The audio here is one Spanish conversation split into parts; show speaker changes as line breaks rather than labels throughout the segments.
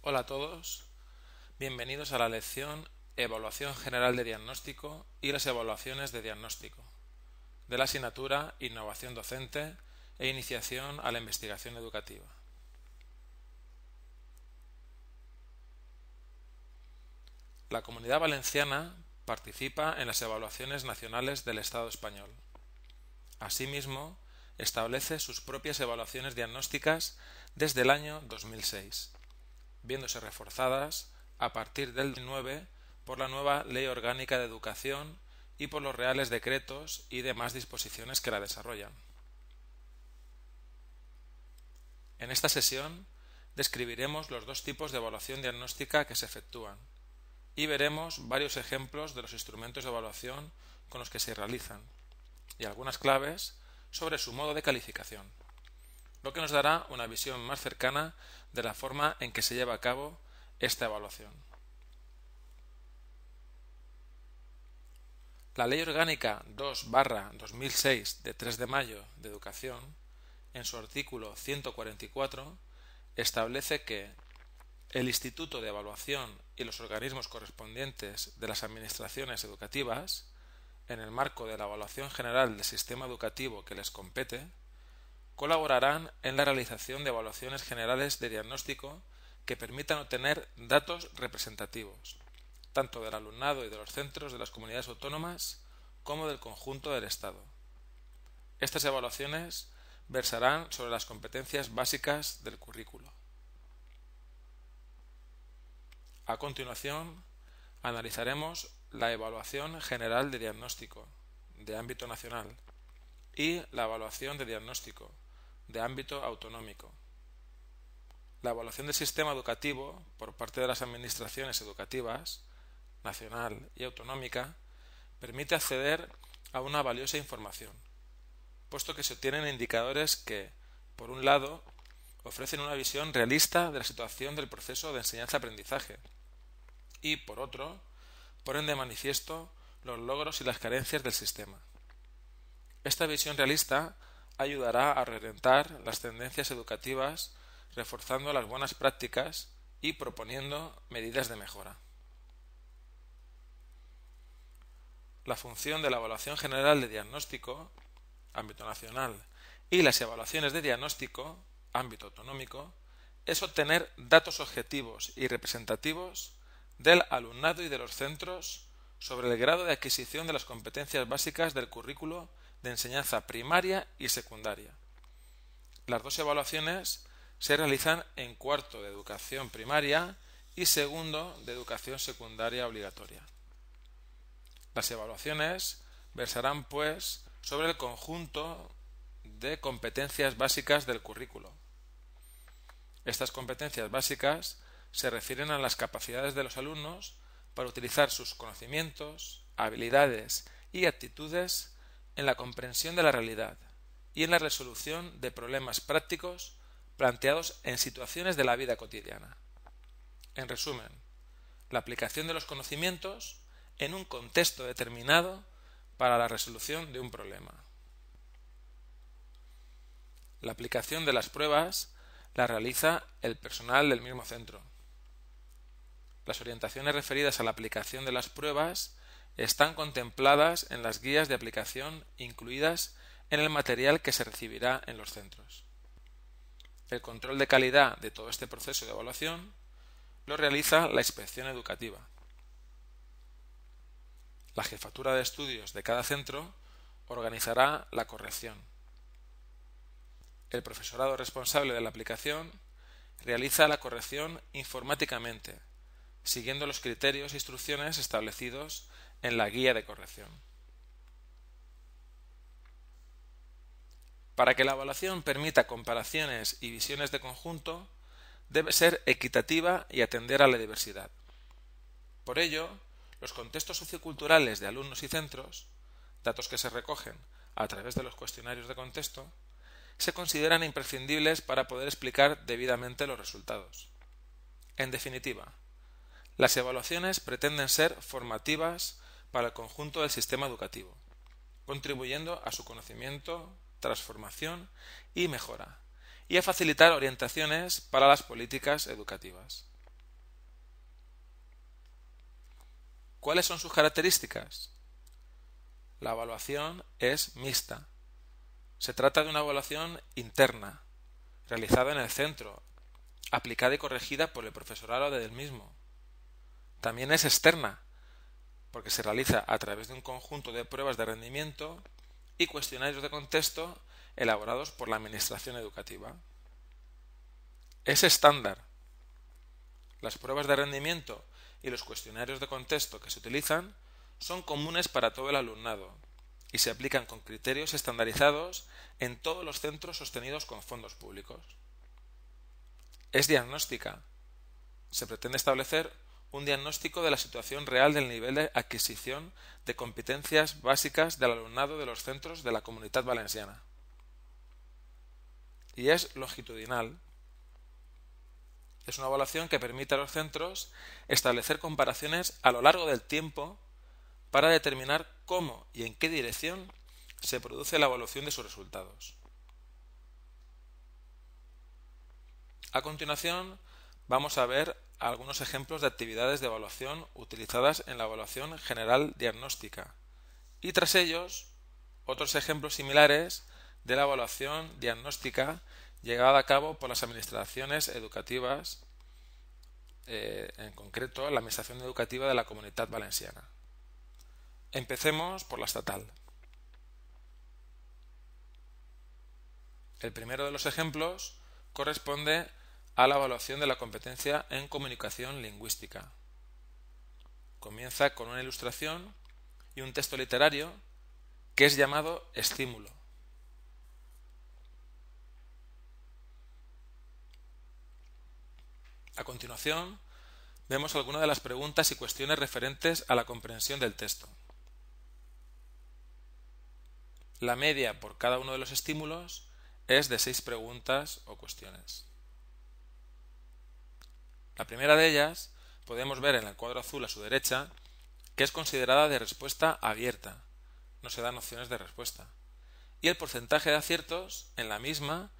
Hola a todos, bienvenidos a la lección Evaluación General de Diagnóstico y las evaluaciones de diagnóstico de la asignatura Innovación Docente e Iniciación a la Investigación Educativa. La Comunidad Valenciana participa en las evaluaciones nacionales del Estado español. Asimismo, establece sus propias evaluaciones diagnósticas desde el año 2006, viéndose reforzadas a partir del 2009 por la nueva Ley Orgánica de Educación y por los reales decretos y demás disposiciones que la desarrollan. En esta sesión describiremos los dos tipos de evaluación diagnóstica que se efectúan y veremos varios ejemplos de los instrumentos de evaluación con los que se realizan y algunas claves sobre su modo de calificación, lo que nos dará una visión más cercana de la forma en que se lleva a cabo esta evaluación. La Ley Orgánica 2-2006 de 3 de mayo de Educación, en su artículo 144, establece que el Instituto de Evaluación y los organismos correspondientes de las administraciones educativas en el marco de la evaluación general del sistema educativo que les compete, colaborarán en la realización de evaluaciones generales de diagnóstico que permitan obtener datos representativos, tanto del alumnado y de los centros de las comunidades autónomas como del conjunto del Estado. Estas evaluaciones versarán sobre las competencias básicas del currículo. A continuación, analizaremos la evaluación general de diagnóstico de ámbito nacional y la evaluación de diagnóstico de ámbito autonómico. La evaluación del sistema educativo por parte de las administraciones educativas nacional y autonómica permite acceder a una valiosa información, puesto que se obtienen indicadores que, por un lado, ofrecen una visión realista de la situación del proceso de enseñanza-aprendizaje y, por otro, ponen de manifiesto los logros y las carencias del sistema. Esta visión realista ayudará a reventar las tendencias educativas, reforzando las buenas prácticas y proponiendo medidas de mejora. La función de la evaluación general de diagnóstico, ámbito nacional, y las evaluaciones de diagnóstico, ámbito autonómico, es obtener datos objetivos y representativos del alumnado y de los centros sobre el grado de adquisición de las competencias básicas del currículo de enseñanza primaria y secundaria. Las dos evaluaciones se realizan en cuarto de educación primaria y segundo de educación secundaria obligatoria. Las evaluaciones versarán, pues, sobre el conjunto de competencias básicas del currículo. Estas competencias básicas se refieren a las capacidades de los alumnos para utilizar sus conocimientos, habilidades y actitudes en la comprensión de la realidad y en la resolución de problemas prácticos planteados en situaciones de la vida cotidiana. En resumen, la aplicación de los conocimientos en un contexto determinado para la resolución de un problema. La aplicación de las pruebas la realiza el personal del mismo centro, las orientaciones referidas a la aplicación de las pruebas están contempladas en las guías de aplicación incluidas en el material que se recibirá en los centros. El control de calidad de todo este proceso de evaluación lo realiza la inspección educativa. La jefatura de estudios de cada centro organizará la corrección. El profesorado responsable de la aplicación realiza la corrección informáticamente siguiendo los criterios e instrucciones establecidos en la guía de corrección. Para que la evaluación permita comparaciones y visiones de conjunto, debe ser equitativa y atender a la diversidad. Por ello, los contextos socioculturales de alumnos y centros, datos que se recogen a través de los cuestionarios de contexto, se consideran imprescindibles para poder explicar debidamente los resultados. En definitiva, las evaluaciones pretenden ser formativas para el conjunto del sistema educativo, contribuyendo a su conocimiento, transformación y mejora, y a facilitar orientaciones para las políticas educativas. ¿Cuáles son sus características? La evaluación es mixta. Se trata de una evaluación interna, realizada en el centro, aplicada y corregida por el profesorado del mismo, también es externa, porque se realiza a través de un conjunto de pruebas de rendimiento y cuestionarios de contexto elaborados por la Administración Educativa. Es estándar. Las pruebas de rendimiento y los cuestionarios de contexto que se utilizan son comunes para todo el alumnado y se aplican con criterios estandarizados en todos los centros sostenidos con fondos públicos. Es diagnóstica. Se pretende establecer un diagnóstico de la situación real del nivel de adquisición de competencias básicas del alumnado de los centros de la comunidad valenciana. Y es longitudinal. Es una evaluación que permite a los centros establecer comparaciones a lo largo del tiempo para determinar cómo y en qué dirección se produce la evolución de sus resultados. A continuación, vamos a ver algunos ejemplos de actividades de evaluación utilizadas en la evaluación general diagnóstica y tras ellos otros ejemplos similares de la evaluación diagnóstica llevada a cabo por las administraciones educativas, eh, en concreto la Administración Educativa de la Comunidad Valenciana. Empecemos por la estatal. El primero de los ejemplos corresponde a la evaluación de la competencia en comunicación lingüística. Comienza con una ilustración y un texto literario que es llamado estímulo. A continuación, vemos algunas de las preguntas y cuestiones referentes a la comprensión del texto. La media por cada uno de los estímulos es de seis preguntas o cuestiones. La primera de ellas podemos ver en el cuadro azul a su derecha que es considerada de respuesta abierta. No se dan opciones de respuesta. Y el porcentaje de aciertos en la misma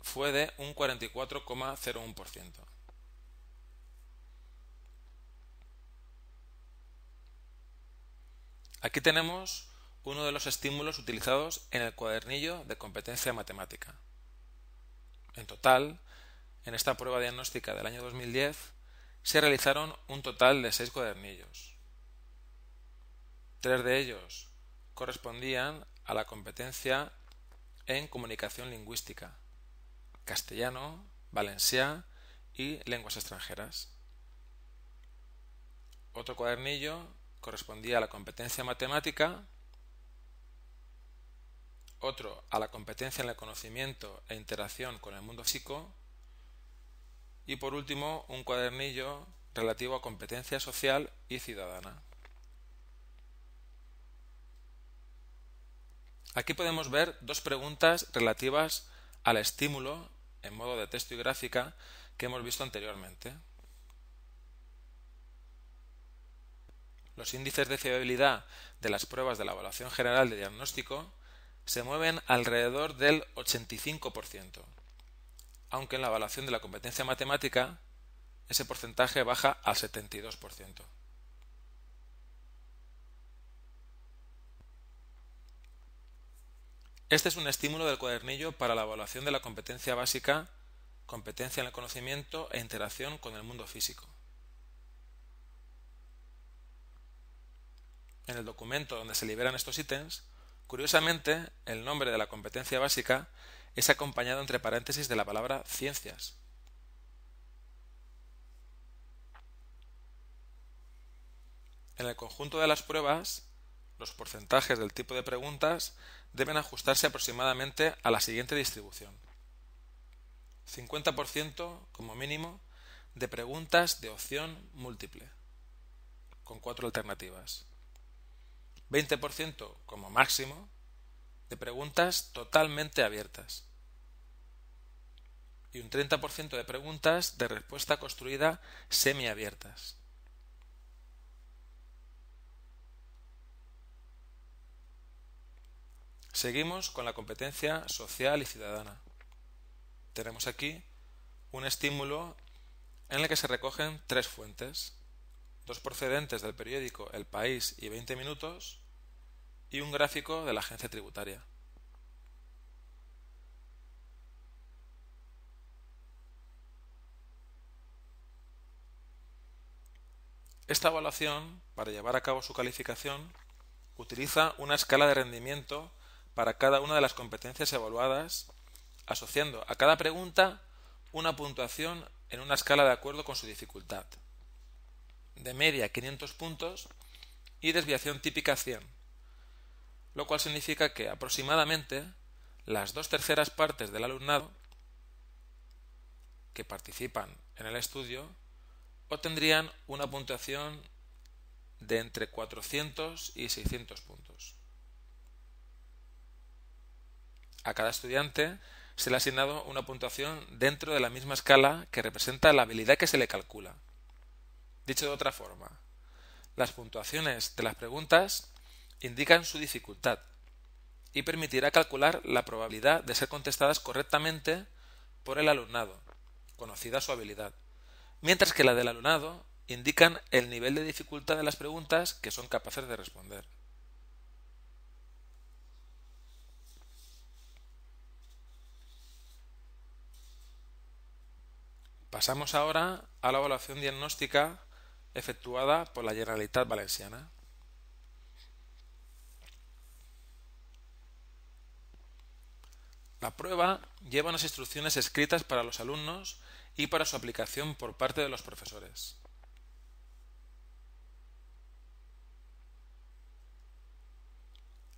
fue de un 44,01%. Aquí tenemos uno de los estímulos utilizados en el cuadernillo de competencia matemática. En total, en esta prueba diagnóstica del año 2010 se realizaron un total de seis cuadernillos. Tres de ellos correspondían a la competencia en comunicación lingüística, castellano, valenciano y lenguas extranjeras. Otro cuadernillo correspondía a la competencia matemática, otro a la competencia en el conocimiento e interacción con el mundo psico y por último un cuadernillo relativo a competencia social y ciudadana. Aquí podemos ver dos preguntas relativas al estímulo en modo de texto y gráfica que hemos visto anteriormente. Los índices de fiabilidad de las pruebas de la evaluación general de diagnóstico se mueven alrededor del 85% aunque en la evaluación de la competencia matemática ese porcentaje baja al 72%. Este es un estímulo del cuadernillo para la evaluación de la competencia básica, competencia en el conocimiento e interacción con el mundo físico. En el documento donde se liberan estos ítems, curiosamente, el nombre de la competencia básica es acompañado entre paréntesis de la palabra ciencias. En el conjunto de las pruebas, los porcentajes del tipo de preguntas deben ajustarse aproximadamente a la siguiente distribución. 50% como mínimo de preguntas de opción múltiple, con cuatro alternativas. 20% como máximo de preguntas totalmente abiertas y un 30% de preguntas de respuesta construida semiabiertas. Seguimos con la competencia social y ciudadana. Tenemos aquí un estímulo en el que se recogen tres fuentes, dos procedentes del periódico El País y 20 Minutos, y un gráfico de la agencia tributaria. Esta evaluación, para llevar a cabo su calificación, utiliza una escala de rendimiento para cada una de las competencias evaluadas, asociando a cada pregunta una puntuación en una escala de acuerdo con su dificultad. De media 500 puntos y desviación típica 100 lo cual significa que aproximadamente las dos terceras partes del alumnado que participan en el estudio obtendrían una puntuación de entre 400 y 600 puntos. A cada estudiante se le ha asignado una puntuación dentro de la misma escala que representa la habilidad que se le calcula. Dicho de otra forma, las puntuaciones de las preguntas indican su dificultad y permitirá calcular la probabilidad de ser contestadas correctamente por el alumnado, conocida su habilidad, mientras que la del alumnado indican el nivel de dificultad de las preguntas que son capaces de responder. Pasamos ahora a la evaluación diagnóstica efectuada por la Generalitat Valenciana. La prueba lleva unas instrucciones escritas para los alumnos y para su aplicación por parte de los profesores.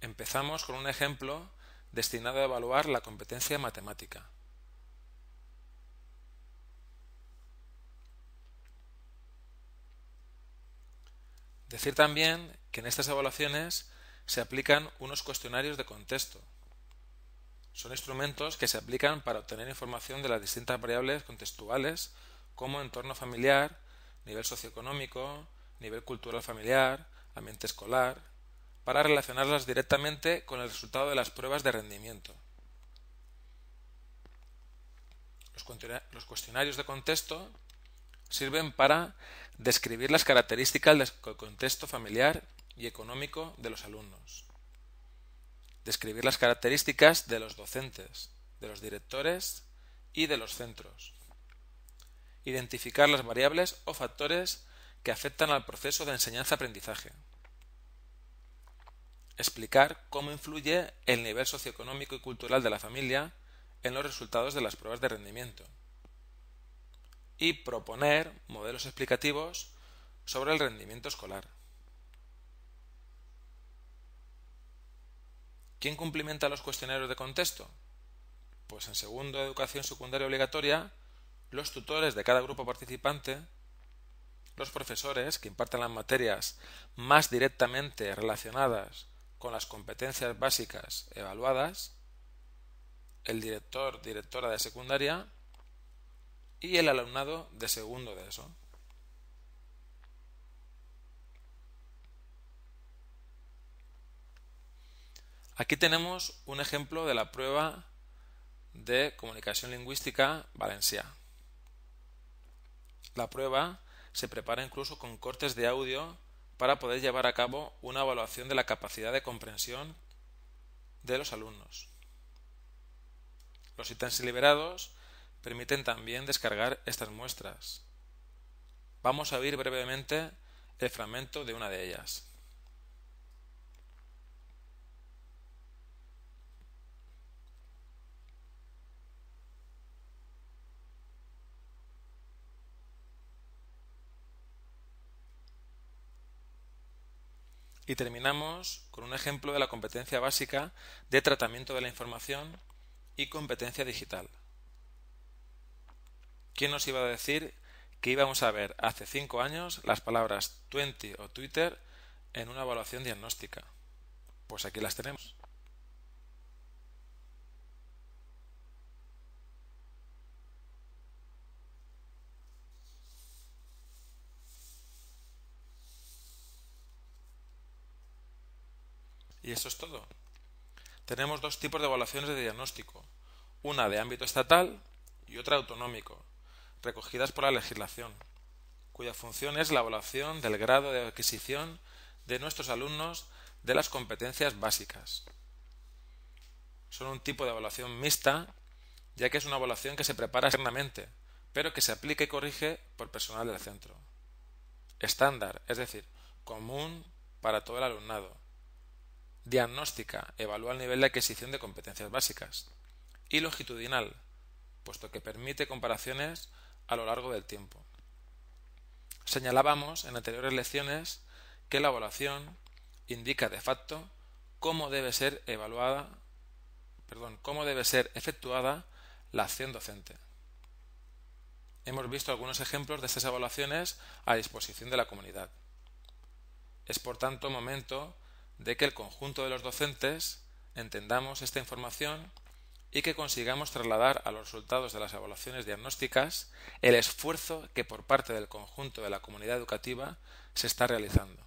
Empezamos con un ejemplo destinado a evaluar la competencia matemática. Decir también que en estas evaluaciones se aplican unos cuestionarios de contexto, son instrumentos que se aplican para obtener información de las distintas variables contextuales como entorno familiar, nivel socioeconómico, nivel cultural familiar, ambiente escolar, para relacionarlas directamente con el resultado de las pruebas de rendimiento. Los cuestionarios de contexto sirven para describir las características del contexto familiar y económico de los alumnos describir las características de los docentes, de los directores y de los centros. Identificar las variables o factores que afectan al proceso de enseñanza-aprendizaje. Explicar cómo influye el nivel socioeconómico y cultural de la familia en los resultados de las pruebas de rendimiento. Y proponer modelos explicativos sobre el rendimiento escolar. ¿Quién cumplimenta los cuestionarios de contexto? Pues en segundo de educación secundaria obligatoria, los tutores de cada grupo participante, los profesores que imparten las materias más directamente relacionadas con las competencias básicas evaluadas, el director, directora de secundaria y el alumnado de segundo de eso. Aquí tenemos un ejemplo de la prueba de comunicación lingüística Valencia. La prueba se prepara incluso con cortes de audio para poder llevar a cabo una evaluación de la capacidad de comprensión de los alumnos. Los ítems liberados permiten también descargar estas muestras. Vamos a oír brevemente el fragmento de una de ellas. y terminamos con un ejemplo de la competencia básica de tratamiento de la información y competencia digital. ¿Quién nos iba a decir que íbamos a ver hace cinco años las palabras 20 o Twitter en una evaluación diagnóstica? Pues aquí las tenemos. Y eso es todo. Tenemos dos tipos de evaluaciones de diagnóstico, una de ámbito estatal y otra autonómico, recogidas por la legislación, cuya función es la evaluación del grado de adquisición de nuestros alumnos de las competencias básicas. Son un tipo de evaluación mixta, ya que es una evaluación que se prepara externamente, pero que se aplica y corrige por personal del centro. Estándar, es decir, común para todo el alumnado, Diagnóstica evalúa el nivel de adquisición de competencias básicas. Y longitudinal, puesto que permite comparaciones a lo largo del tiempo. Señalábamos en anteriores lecciones que la evaluación indica de facto cómo debe ser evaluada, cómo debe ser efectuada la acción docente. Hemos visto algunos ejemplos de estas evaluaciones a disposición de la comunidad. Es por tanto momento de que el conjunto de los docentes entendamos esta información y que consigamos trasladar a los resultados de las evaluaciones diagnósticas el esfuerzo que por parte del conjunto de la comunidad educativa se está realizando.